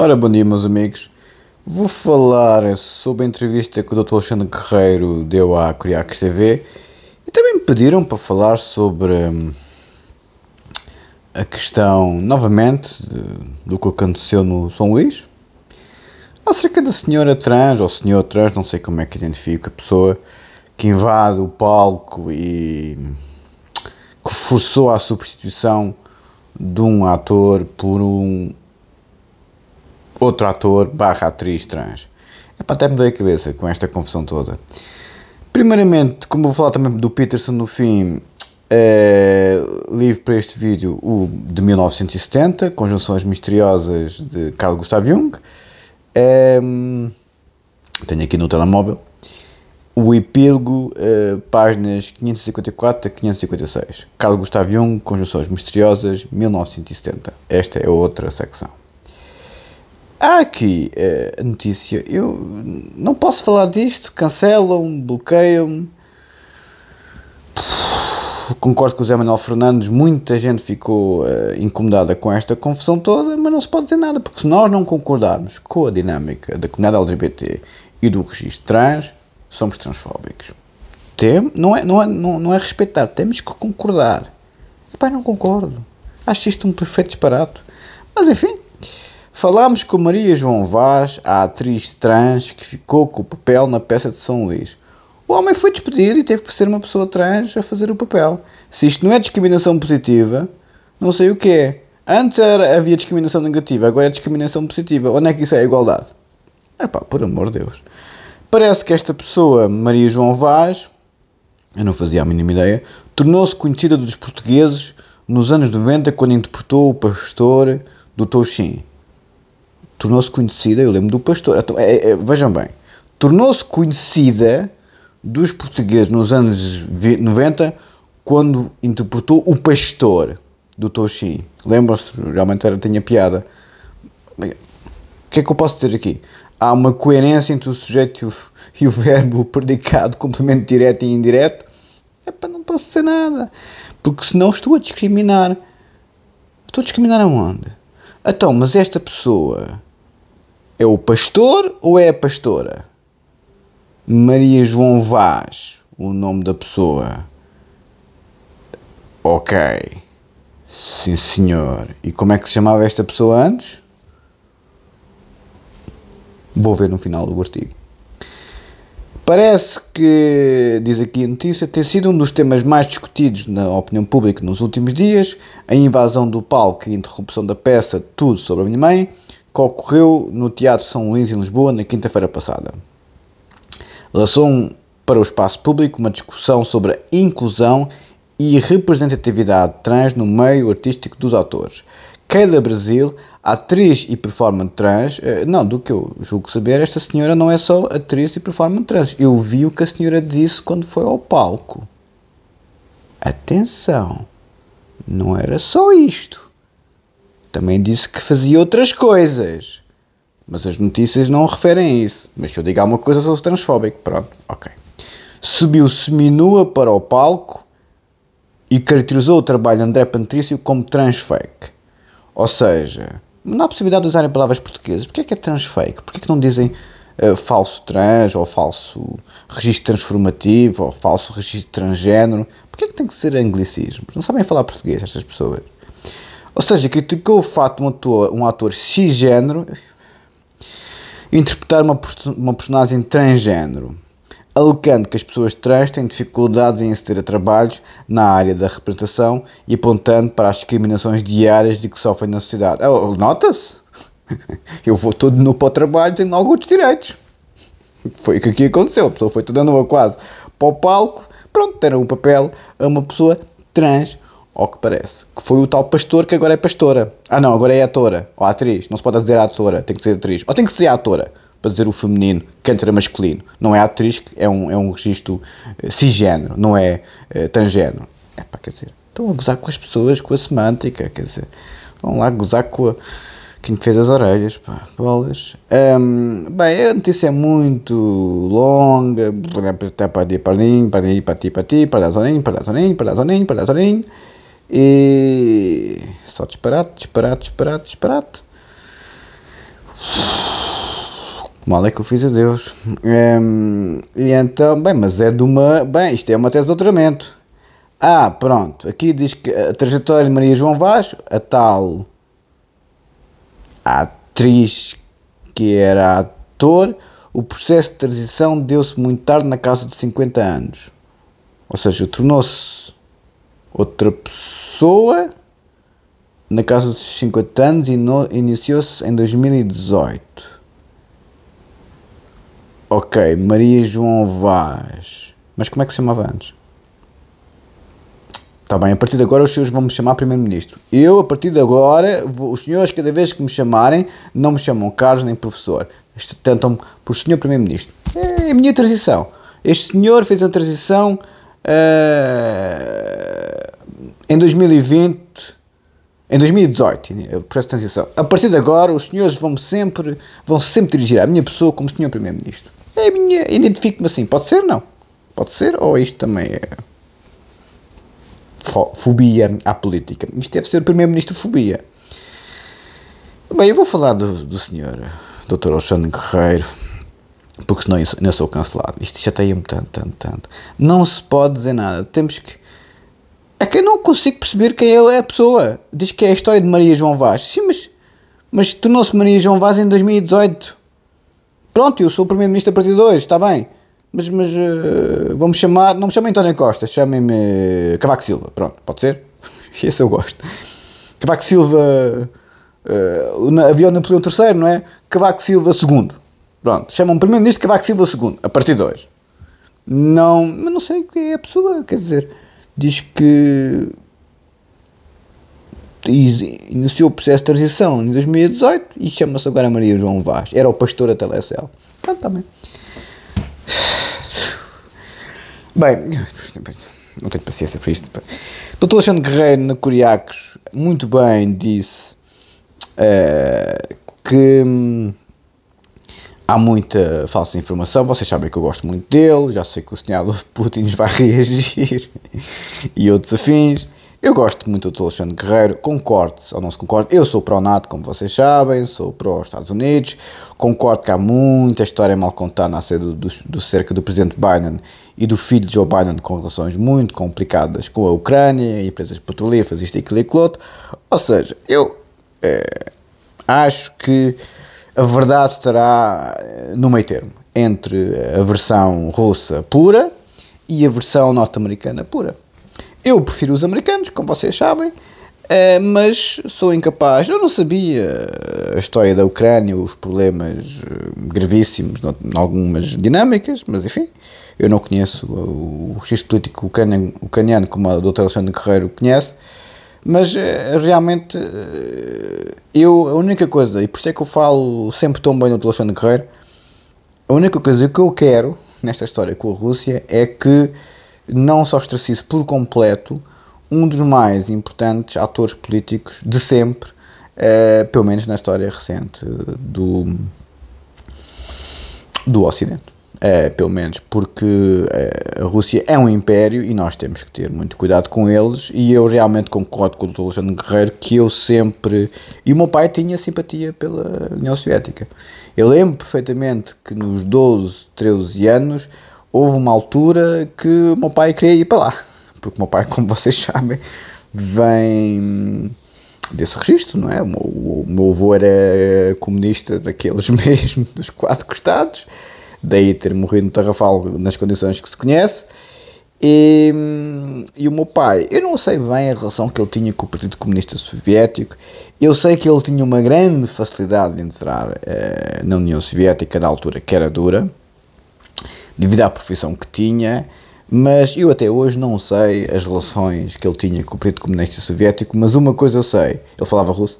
Ora, bom dia, meus amigos. Vou falar sobre a entrevista que o Dr. Alexandre Guerreiro deu à Curiaques TV e também me pediram para falar sobre hum, a questão, novamente, do que aconteceu no São Luís, acerca da senhora trans, ou senhor trans, não sei como é que identifico a pessoa, que invade o palco e que forçou a substituição de um ator por um outro ator barra atriz trans. para até me a cabeça com esta confusão toda. Primeiramente, como vou falar também do Peterson no fim, é, livro para este vídeo o de 1970, Conjunções Misteriosas de Carl Gustav Jung. É, tenho aqui no telemóvel. O epílogo, é, páginas 554 a 556. Carl Gustav Jung, Conjunções Misteriosas, 1970. Esta é outra secção. Há aqui eh, a notícia. Eu não posso falar disto. Cancelam, bloqueiam-me. Concordo com o Zé Manuel Fernandes. Muita gente ficou uh, incomodada com esta confusão toda, mas não se pode dizer nada, porque se nós não concordarmos com a dinâmica da comunidade LGBT e do registro trans, somos transfóbicos. Tem, não, é, não, é, não, não é respeitar, temos que concordar. Pai, não concordo. Acho isto um perfeito disparate. Mas enfim. Falámos com Maria João Vaz, a atriz trans que ficou com o papel na peça de São Luís. O homem foi despedido e teve que ser uma pessoa trans a fazer o papel. Se isto não é discriminação positiva, não sei o que é. Antes era, havia discriminação negativa, agora é discriminação positiva. Onde é que isso é igualdade? Epá, por amor de Deus. Parece que esta pessoa, Maria João Vaz, eu não fazia a mínima ideia, tornou-se conhecida dos portugueses nos anos 90 quando interpretou o pastor do Touchim tornou-se conhecida, eu lembro do pastor, então, é, é, vejam bem, tornou-se conhecida dos portugueses nos anos 20, 90 quando interpretou o pastor do Toshi. Lembram-se, realmente era, tinha piada. O que é que eu posso dizer aqui? Há uma coerência entre o sujeito e o, e o verbo, o predicado, complemento direto e indireto. É para não posso ser nada, porque senão estou a discriminar. Estou a discriminar aonde? Então, mas esta pessoa é o pastor ou é a pastora? Maria João Vaz, o nome da pessoa. Ok. Sim, senhor. E como é que se chamava esta pessoa antes? Vou ver no final do artigo. Parece que, diz aqui a notícia, ter sido um dos temas mais discutidos na opinião pública nos últimos dias, a invasão do palco e a interrupção da peça Tudo sobre a Minha Mãe, que ocorreu no Teatro São Luís, em Lisboa, na quinta-feira passada. Lançou para o espaço público uma discussão sobre a inclusão e representatividade trans no meio artístico dos autores. Keila Brasil, atriz e performance trans, eh, não, do que eu julgo saber, esta senhora não é só atriz e performance trans. Eu vi o que a senhora disse quando foi ao palco. Atenção, não era só isto. Também disse que fazia outras coisas. Mas as notícias não referem isso. Mas se eu digo alguma coisa, sou transfóbico. Pronto, ok. Subiu seminua para o palco e caracterizou o trabalho de André Patrício como transfake. Ou seja, não há possibilidade de usarem palavras portuguesas. Porquê é que é transfake? Porquê é que não dizem uh, falso trans, ou falso registro transformativo, ou falso registro transgénero? Porquê é que tem que ser anglicismos? Não sabem falar português estas pessoas. Ou seja, criticou o fato de um ator, um ator cisgênero interpretar uma, uma personagem transgênero, alegando que as pessoas trans têm dificuldades em aceder a trabalhos na área da representação e apontando para as discriminações diárias de que sofrem na sociedade. Oh, oh Nota-se? Eu vou todo nu para o trabalho, tendo alguns direitos. Foi o que aqui aconteceu. A pessoa foi toda nua quase para o palco. Pronto, deram o um papel a uma pessoa trans ao que parece. Que foi o tal pastor que agora é pastora. Ah não, agora é atora, ou atriz. Não se pode dizer atora, tem que ser atriz. Ou tem que ser atora, para dizer o feminino, que entra masculino. Não é atriz, é um, é um registro eh, cisgénero, não é, eh, transgênero. É para quer dizer, estão a gozar com as pessoas, com a semântica, quer dizer, vão lá gozar com a quem me fez as orelhas, pá, bolas. Um, bem, a notícia é muito longa, para para para para para para para para para para para para para para para e só disparate, disparate, disparate, disparate. Mal é que eu fiz a Deus. e então, bem, mas é de uma. Bem, isto é uma tese de doutoramento. Ah, pronto. Aqui diz que a trajetória de Maria João Vaz, a tal a atriz que era ator, o processo de transição deu-se muito tarde, na casa de 50 anos. Ou seja, tornou-se outra pessoa na casa dos 50 anos e iniciou-se em 2018. Ok, Maria João Vaz. Mas como é que se chamava antes? Está bem, a partir de agora os senhores vão me chamar Primeiro-Ministro. Eu, a partir de agora, vou, os senhores, cada vez que me chamarem, não me chamam Carlos nem Professor. Tentam-me por Senhor Primeiro-Ministro. É a minha transição. Este senhor fez a transição. Uh, 2020, em 2018, presto transição. A partir de agora, os senhores vão sempre, vão sempre dirigir à minha pessoa como senhor primeiro-ministro. É minha, identifico-me assim. Pode ser, não? Pode ser ou isto também é fobia à política? Isto deve ser primeiro-ministro fobia. Bem, eu vou falar do, do senhor Dr. Alexandre Guerreiro, porque senão eu ainda sou cancelado. Isto chateia-me tanto, tanto, tanto. Não se pode dizer nada. Temos que é que eu não consigo perceber quem é a pessoa. Diz que é a história de Maria João Vaz. Sim, mas, mas tornou-se Maria João Vaz em 2018. Pronto, eu sou o Primeiro-Ministro a partir de hoje, está bem. Mas, mas uh, vamos chamar. Não me chamem António Costa, chamem-me Cavaco Silva. Pronto, pode ser? Esse eu gosto. Cavaco Silva. Uh, havia Napoleão III, não é? Cavaco Silva II. Pronto, chamam Primeiro-Ministro Cavaco Silva II, a partir de hoje. Não, mas não sei quem é a pessoa, quer dizer diz que iniciou o processo de transição em 2018 e chama-se agora Maria João Vaz. Era o pastor da Telecel. Pronto, também. Tá bem, não tenho paciência para isto. Doutor Alexandre Guerreiro, na Curiacos, muito bem disse uh, que hum, Há muita falsa informação, vocês sabem que eu gosto muito dele, já sei que o senhor Putin vai reagir e outros afins. Eu gosto muito do Alexandre Guerreiro, concordo ou não se concordo. Eu sou pró-NATO, como vocês sabem, sou pró-Estados Unidos. Concordo que há muita história mal contada acerca do, do, do, cerca do presidente Biden e do filho de Joe Biden com relações muito complicadas com a Ucrânia, empresas petrolíferas, isto, aquilo e aquilo outro. Ou seja, eu é, acho que a verdade estará eh, no meio termo entre a versão russa pura e a versão norte-americana pura. Eu prefiro os americanos, como vocês sabem, eh, mas sou incapaz. Eu não sabia eh, a história da Ucrânia, os problemas gravíssimos em algumas dinâmicas, mas enfim, eu não conheço o registro político ucraniano, ucraniano como a doutora Alexandre Guerreiro conhece. Mas eh, realmente eh, eu a única coisa, e por isso é que eu falo sempre tão bem do Alexandre Guerreiro, a única coisa que eu quero nesta história com a Rússia é que não só ostracize por completo um dos mais importantes atores políticos de sempre, eh, pelo menos na história recente do, do Ocidente. É, pelo menos, porque é, a Rússia é um império e nós temos que ter muito cuidado com eles. E eu realmente concordo com o Dr. Alexandre Guerreiro que eu sempre. E o meu pai tinha simpatia pela União Soviética. Eu lembro perfeitamente que nos 12, 13 anos houve uma altura que o meu pai queria ir para lá. Porque o meu pai, como vocês sabem, vem desse registro, não é? O meu, o meu avô era comunista daqueles mesmo, dos quatro costados daí ter morrido no Tarrafalgo nas condições que se conhece. E, e, o meu pai, eu não sei bem a relação que ele tinha com o Partido Comunista Soviético, eu sei que ele tinha uma grande facilidade de entrar eh, na União Soviética da altura que era dura, devido à profissão que tinha, mas eu até hoje não sei as relações que ele tinha com o Partido Comunista Soviético, mas uma coisa eu sei, ele falava russo,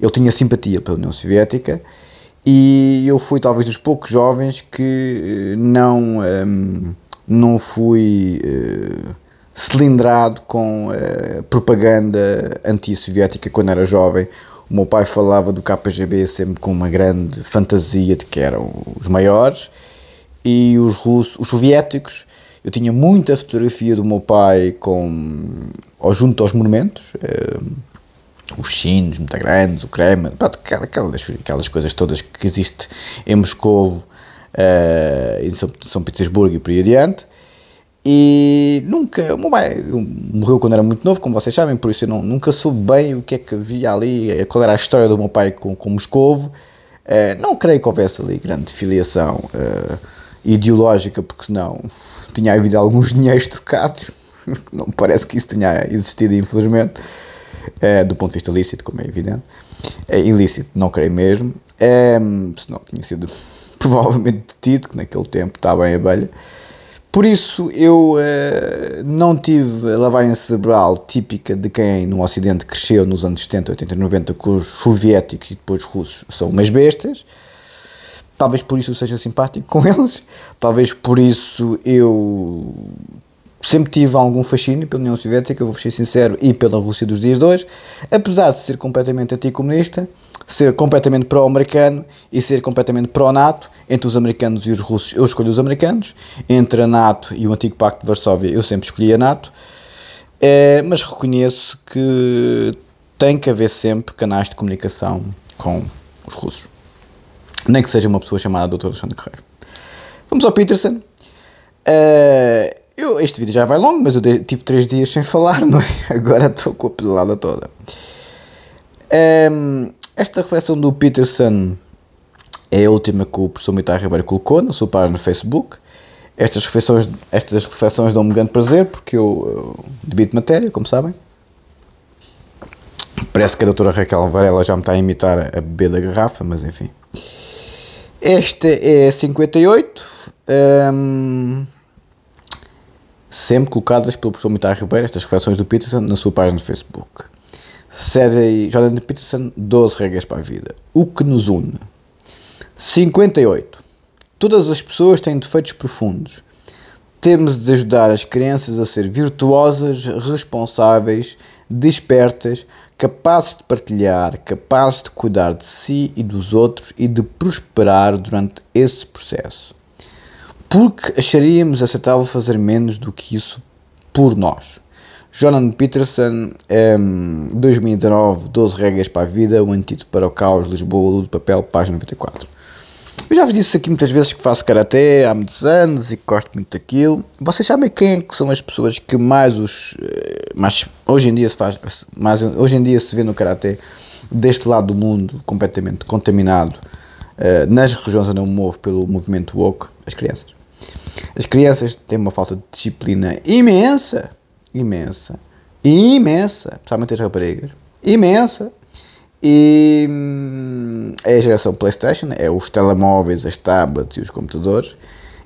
ele tinha simpatia pela União Soviética e eu fui talvez dos poucos jovens que eh, não, um, ehm, não fui uh, cilindrado com uh, propaganda anti-soviética quando era jovem. O meu pai falava do KGB sempre com uma grande fantasia de que eram os maiores e os russos, os soviéticos. Eu tinha muita fotografia do meu pai com, junto aos monumentos. Uh, os chinos muito grandes, o creme, aquelas, aquelas coisas todas que existe em Moscou, uh, em São, São Petersburgo e por aí adiante. E nunca, o meu pai morreu quando era muito novo, como vocês sabem, por isso eu não, nunca soube bem o que é que havia ali, eh, qual era a história do meu pai com, com Moscou Uh, não creio que houvesse ali grande filiação uh, ideológica, porque senão tinha havido alguns dinheiros trocados, não me parece que isso tenha existido, infelizmente é, do ponto de vista lícito, como é evidente. É, ilícito, não creio mesmo, é, não tinha sido provavelmente detido, que naquele tempo estava em abelha. Por isso eu eh, não tive a lavagem cerebral típica de quem no Ocidente cresceu nos anos 70, 80 e 90 com os soviéticos e depois os russos são umas bestas. Talvez por isso eu seja simpático com eles, talvez por isso eu sempre tive algum fascínio pela União Soviética, vou ser sincero, e pela Rússia dos dias de hoje, apesar de ser completamente anticomunista, ser completamente pró-americano e ser completamente pró-NATO, entre os americanos e os russos eu escolho os americanos, entre a NATO e o antigo Pacto de Varsóvia eu sempre escolhi a NATO, é, mas reconheço que tem que haver sempre canais de comunicação com os russos, nem que seja uma pessoa chamada Dr. Alexandre Guerreiro. Vamos ao Peterson. É, eu, este vídeo já vai longo, mas eu de, tive 3 dias sem falar, não é? Agora estou com a pedalada toda. Um, esta reflexão do Peterson é a última que o professor Mitar Ribeiro colocou na sua página no Facebook. Estas reflexões, estas reflexões dão-me grande prazer porque eu, eu debito matéria, como sabem. Parece que a doutora Raquel Varela já me está a imitar a bebê da garrafa, mas enfim. Esta é 58. Um, sempre colocadas pelo professor Mitar Ribeiro, estas reflexões do Peterson, na sua página do Facebook. Sede aí, Jordan Peterson 12 regras para a vida. O que nos une? 58. Todas as pessoas têm defeitos profundos. Temos de ajudar as crianças a ser virtuosas, responsáveis, despertas, capazes de partilhar, capazes de cuidar de si e dos outros e de prosperar durante esse processo porque acharíamos aceitável fazer menos do que isso por nós. Jonathan Peterson, 2019, 12 regras para a vida, um antídoto para o caos, Lisboa, Ludo, Papel, página 94. Eu já vos disse aqui muitas vezes que faço karaté há muitos anos e que gosto muito daquilo. Vocês sabem quem é que são as pessoas que mais os eh, mais hoje em dia se faz, mais hoje em dia se vê no karaté deste lado do mundo completamente contaminado eh, nas regiões onde eu me movo pelo movimento woke, as crianças. As crianças têm uma falta de disciplina imensa, imensa, imensa, principalmente as raparigas, imensa. E hum, é a geração PlayStation, é os telemóveis, as tablets e os computadores.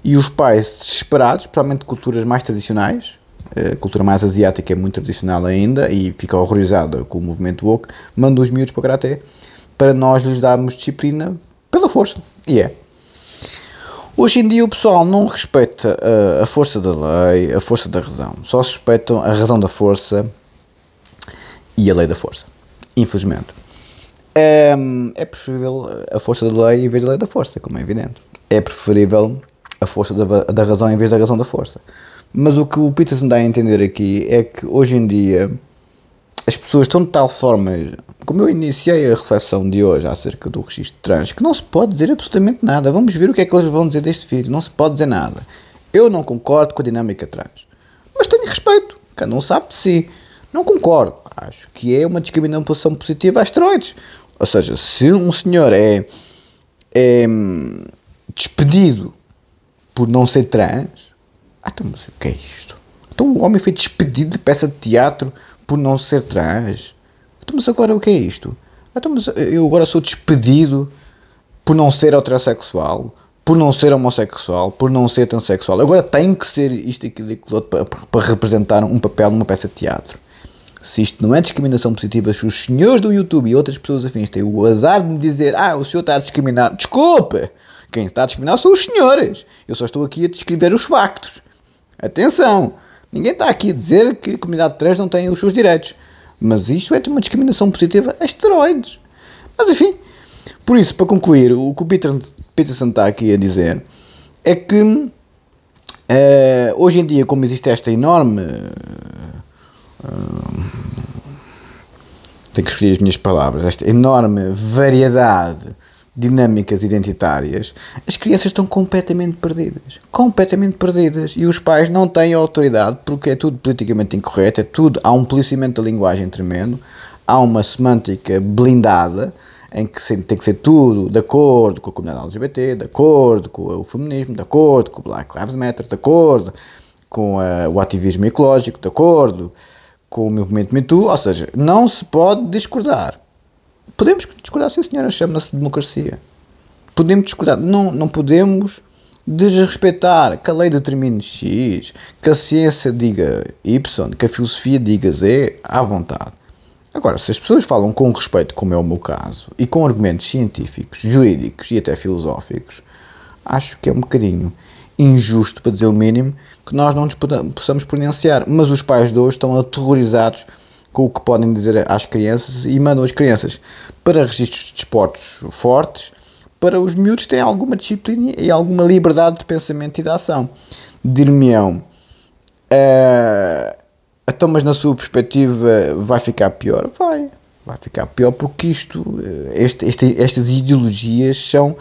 E os pais desesperados, principalmente de culturas mais tradicionais, a cultura mais asiática é muito tradicional ainda e fica horrorizada com o movimento woke, manda os miúdos para o Karate para nós lhes darmos disciplina pela força. E yeah. é. Hoje em dia o pessoal não respeita a, eh, a força da lei, a força da razão. Só respeitam a razão da força e a lei da força. Infelizmente. É, é preferível a força da lei em vez da lei da força, como é evidente. É preferível a força da, da razão em vez da razão da força. Mas o que o Peterson dá a entender aqui é que hoje em dia as pessoas estão de tal forma, como eu iniciei a reflexão de hoje acerca do registro trans, que não se pode dizer absolutamente nada. Vamos ver o que é que eles vão dizer deste vídeo. Não se pode dizer nada. Eu não concordo com a dinâmica trans. Mas tenho respeito. Cada um sabe de si. Não concordo. Acho que é uma discriminação positiva a esteroides. Ou seja, se um senhor é, é hum, despedido por não ser trans, ah, então, mas o que é isto? Então o homem foi despedido de peça de teatro por não ser trans. Então, mas agora o que é isto? Então, mas eu agora sou despedido por não ser heterossexual, por não ser homossexual, por não ser transexual. Agora tem que ser isto, aquilo e aquilo outro para, para representar um papel numa peça de teatro. Se isto não é discriminação positiva, se os senhores do YouTube e outras pessoas afins têm o azar de me dizer ah, o senhor está a discriminar, desculpa! Quem está a discriminar são os senhores. Eu só estou aqui a descrever os factos. Atenção! Ninguém está aqui a dizer que a comunidade trans não tem os seus direitos. Mas isto é uma discriminação positiva a esteroides. Mas enfim, por isso, para concluir, o que o Peter, Peterson está aqui a dizer é que uh, hoje em dia, como existe esta enorme. Uh, tenho que escolher as minhas palavras, esta enorme variedade dinâmicas identitárias, as crianças estão completamente perdidas. Completamente perdidas. E os pais não têm autoridade porque é tudo politicamente incorreto, é tudo. Há um policiamento da linguagem tremendo, há uma semântica blindada em que tem que ser tudo de acordo com a comunidade LGBT, de acordo com o feminismo, de acordo com o Black Lives Matter, de acordo com a, eh, o ativismo ecológico, de acordo com o movimento MeToo, ou seja, não se pode discordar. Podemos discordar, sim senhora, chama-se democracia. Podemos discordar, não, não podemos desrespeitar que a lei determine X, que a ciência diga Y, que a filosofia diga Z, à vontade. Agora, se as pessoas falam com respeito, como é o meu caso, e com argumentos científicos, jurídicos e até filosóficos, acho que é um bocadinho injusto, para dizer o mínimo, que nós não nos possamos pronunciar. Mas os pais de hoje estão aterrorizados com o que podem dizer às crianças e mandam as crianças para registros de esportes fortes, para os miúdos terem alguma disciplina e alguma liberdade de pensamento e de ação. Dir-me-ão, uh, então, mas na sua perspectiva vai ficar pior? Vai, vai ficar pior porque isto, eh, este, este estas ideologias são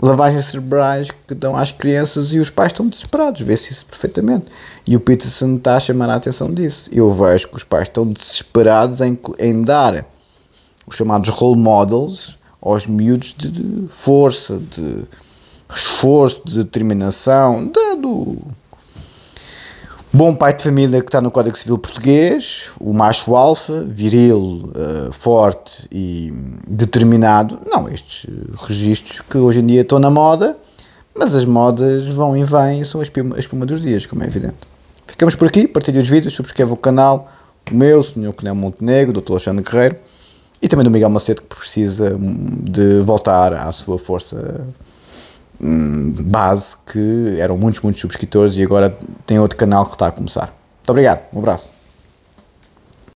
lavagens cerebrais que dão às crianças e os pais estão desesperados, vê-se isso perfeitamente. E o Peterson está a chamar a atenção disso. Eu vejo que os pais estão desesperados em, em dar os chamados role models aos miúdos de, de força, de esforço, de determinação, de, do, Bom pai de família que está no Código Civil Português, o macho alfa, viril, uh, forte e determinado. Não, estes eh, registros que hoje em dia estão na moda, mas as modas vão e vêm, são a espuma, a espuma dos dias, como é evidente. Ficamos por aqui, partilhe os vídeos, subscreve o canal, o meu, o senhor Cunhão Montenegro, o Dr. Alexandre Guerreiro e também do Miguel Macedo que precisa hum, de voltar à sua força Hum, base que eram muitos, muitos subscritores e agora tem outro canal que está a começar. Muito obrigado, um abraço.